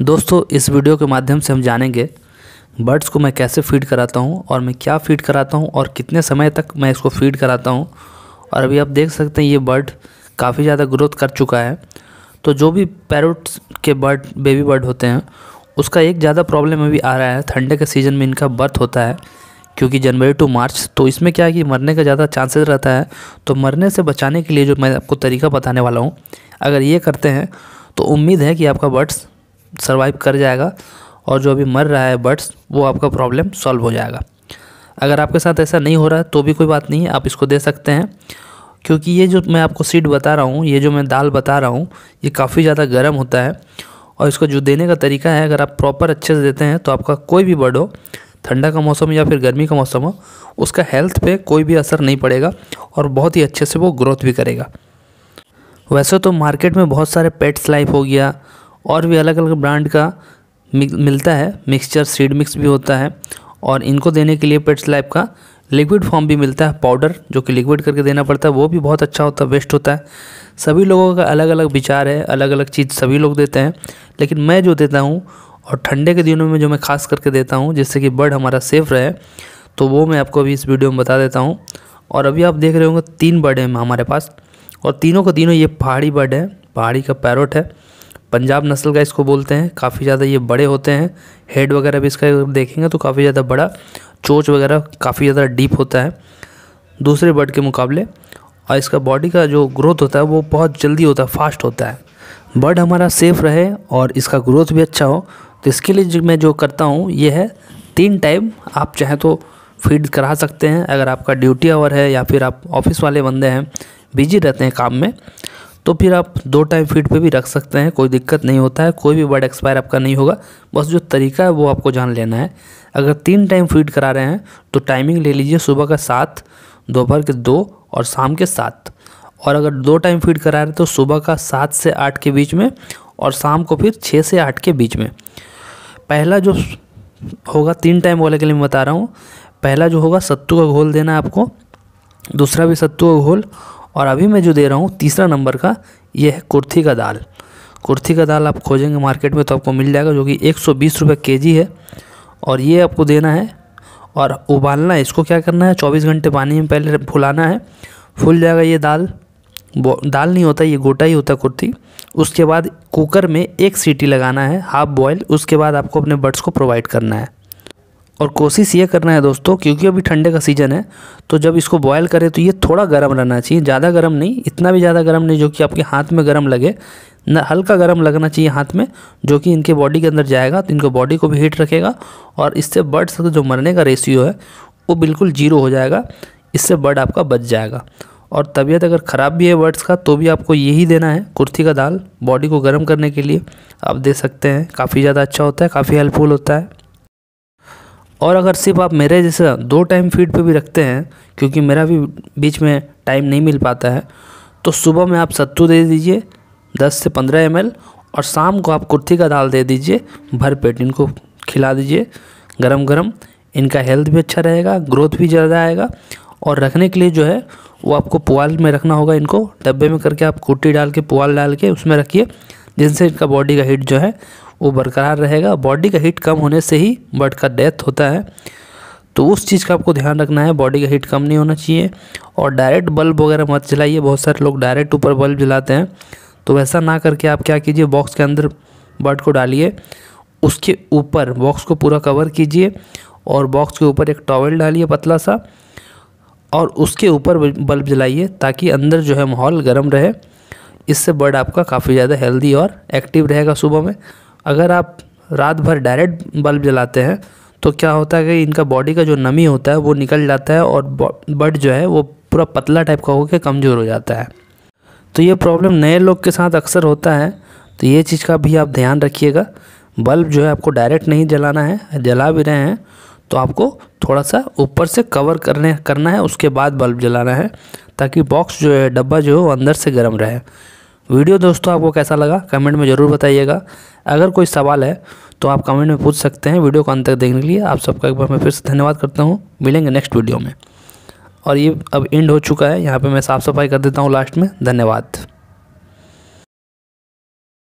दोस्तों इस वीडियो के माध्यम से हम जानेंगे बर्ड्स को मैं कैसे फीड कराता हूँ और मैं क्या फीड कराता हूँ और कितने समय तक मैं इसको फीड कराता हूँ और अभी आप देख सकते हैं ये बर्ड काफ़ी ज़्यादा ग्रोथ कर चुका है तो जो भी पैरोट्स के बर्ड बेबी बर्ड होते हैं उसका एक ज़्यादा प्रॉब्लम अभी आ रहा है ठंडे के सीज़न में इनका बर्थ होता है क्योंकि जनवरी टू मार्च तो इसमें क्या है कि मरने का ज़्यादा चांसेस रहता है तो मरने से बचाने के लिए जो मैं आपको तरीका बताने वाला हूँ अगर ये करते हैं तो उम्मीद है कि आपका बर्ड्स सर्वाइव कर जाएगा और जो अभी मर रहा है बर्ड्स वो आपका प्रॉब्लम सॉल्व हो जाएगा अगर आपके साथ ऐसा नहीं हो रहा है तो भी कोई बात नहीं है आप इसको दे सकते हैं क्योंकि ये जो मैं आपको सीड बता रहा हूँ ये जो मैं दाल बता रहा हूँ ये काफ़ी ज़्यादा गर्म होता है और इसको जो देने का तरीका है अगर आप प्रॉपर अच्छे से देते हैं तो आपका कोई भी बर्ड हो ठंडा का मौसम या फिर गर्मी का मौसम हो उसका हेल्थ पे कोई भी असर नहीं पड़ेगा और बहुत ही अच्छे से वो ग्रोथ भी करेगा वैसे तो मार्केट में बहुत सारे पेट्स लाइफ हो गया और भी अलग अलग ब्रांड का मिलता है मिक्सचर सीड मिक्स भी होता है और इनको देने के लिए पेट्स लाइफ का लिक्विड फॉर्म भी मिलता है पाउडर जो कि लिक्विड करके देना पड़ता है वो भी बहुत अच्छा होता है बेस्ट होता है सभी लोगों का अलग अलग विचार है अलग अलग चीज़ सभी लोग देते हैं लेकिन मैं जो देता हूँ और ठंडे के दिनों में जो मैं खास करके देता हूँ जिससे कि बर्ड हमारा सेफ़ रहे तो वो मैं आपको अभी इस वीडियो में बता देता हूँ और अभी आप देख रहे होंगे तीन बर्ड हैं हमारे पास और तीनों का तीनों ये पहाड़ी बर्ड है पहाड़ी का पैरोट है पंजाब नस्ल का इसको बोलते हैं काफ़ी ज़्यादा ये बड़े होते हैं हेड वगैरह भी इसका देखेंगे तो काफ़ी ज़्यादा बड़ा चोच वगैरह काफ़ी ज़्यादा डीप होता है दूसरे बर्ड के मुकाबले और इसका बॉडी का जो ग्रोथ होता है वो बहुत जल्दी होता है फास्ट होता है बर्ड हमारा सेफ़ रहे और इसका ग्रोथ भी अच्छा हो तो इसके लिए मैं जो करता हूँ ये है तीन टाइम आप चाहें तो फीड करा सकते हैं अगर आपका ड्यूटी आवर है या फिर आप ऑफिस वाले बंदे हैं बिजी रहते हैं काम में तो फिर आप दो टाइम फीड पे भी रख सकते हैं कोई दिक्कत नहीं होता है कोई भी वर्ड एक्सपायर आपका नहीं होगा बस जो तरीका है वो आपको जान लेना है अगर तीन टाइम फीड करा रहे हैं तो टाइमिंग ले लीजिए सुबह का सात दोपहर के दो और शाम के सात और अगर दो टाइम फीड करा रहे हैं तो सुबह का सात से आठ के बीच में और शाम को फिर छः से आठ के बीच में पहला जो होगा तीन टाइम वाले के लिए मैं बता रहा हूँ पहला जो होगा सत्तू का घोल देना है आपको दूसरा भी सत्तू का घोल और अभी मैं जो दे रहा हूँ तीसरा नंबर का ये है कुर्थी का दाल कुर्थी का दाल आप खोजेंगे मार्केट में तो आपको मिल जाएगा जो कि एक सौ बीस रुपये के जी है और ये आपको देना है और उबालना है इसको क्या करना है चौबीस घंटे पानी में पहले फुलाना है फूल जाएगा ये दाल दाल नहीं होता ये गोटा ही होता कुर्ती उसके बाद कुकर में एक सीटी लगाना है हाफ बॉयल उसके बाद आपको अपने बर्ड्स को प्रोवाइड करना है और कोशिश ये करना है दोस्तों क्योंकि अभी ठंडे का सीज़न है तो जब इसको बॉयल करें तो ये थोड़ा गर्म रहना चाहिए ज़्यादा गर्म नहीं इतना भी ज़्यादा गर्म नहीं जो कि आपके हाथ में गर्म लगे ना हल्का गर्म लगना चाहिए हाथ में जो कि इनके बॉडी के अंदर जाएगा तो इनको बॉडी को भी हीट रखेगा और इससे बर्ड्स का तो जो मरने का रेशियो है वो बिल्कुल जीरो हो जाएगा इससे बर्ड आपका बच जाएगा और तबीयत अगर ख़राब भी है बर्ड्स का तो भी आपको यही देना है कुर्थी का दाल बॉडी को गर्म करने के लिए आप दे सकते हैं काफ़ी ज़्यादा अच्छा होता है काफ़ी हेल्पफुल होता है और अगर सिर्फ आप मेरे जैसा दो टाइम फीड पे भी रखते हैं क्योंकि मेरा भी बीच में टाइम नहीं मिल पाता है तो सुबह में आप सत्तू दे दीजिए 10 से 15 एम और शाम को आप कुर्थी का दाल दे दीजिए भर पेट इनको खिला दीजिए गरम गरम इनका हेल्थ भी अच्छा रहेगा ग्रोथ भी ज़्यादा आएगा और रखने के लिए जो है वो आपको पुआल में रखना होगा इनको डब्बे में करके आप कुट्टी डाल के पुआल डाल के उसमें रखिए जिनसे इनका बॉडी का हीट जो है वो बरकरार रहेगा बॉडी का हीट कम होने से ही बर्ड का डेथ होता है तो उस चीज़ का आपको ध्यान रखना है बॉडी का हीट कम नहीं होना चाहिए और डायरेक्ट बल्ब वगैरह मत जलाइए बहुत सारे लोग डायरेक्ट ऊपर बल्ब जलाते हैं तो वैसा ना करके आप क्या कीजिए बॉक्स के अंदर बर्ड को डालिए उसके ऊपर बॉक्स को पूरा कवर कीजिए और बॉक्स के ऊपर एक टॉवल डालिए पतला सा और उसके ऊपर बल्ब जलाइए ताकि अंदर जो है माहौल गर्म रहे इससे बर्ड आपका काफ़ी ज़्यादा हेल्दी और एक्टिव रहेगा सुबह में अगर आप रात भर डायरेक्ट बल्ब जलाते हैं तो क्या होता है कि इनका बॉडी का जो नमी होता है वो निकल जाता है और बर्ड जो है वो पूरा पतला टाइप का होकर कमज़ोर हो जाता है तो ये प्रॉब्लम नए लोग के साथ अक्सर होता है तो ये चीज़ का भी आप ध्यान रखिएगा बल्ब जो है आपको डायरेक्ट नहीं जलाना है जला भी रहे हैं तो आपको थोड़ा सा ऊपर से कवर करने करना है उसके बाद बल्ब जलाना है ताकि बॉक्स जो है डब्बा जो है वो अंदर से गर्म रहे वीडियो दोस्तों आपको कैसा लगा कमेंट में ज़रूर बताइएगा अगर कोई सवाल है तो आप कमेंट में पूछ सकते हैं वीडियो को अंत तक देखने के लिए आप सबका एक बार मैं फिर से धन्यवाद करता हूँ मिलेंगे नेक्स्ट वीडियो में और ये अब एंड हो चुका है यहाँ पे मैं साफ़ सफाई कर देता हूँ लास्ट में धन्यवाद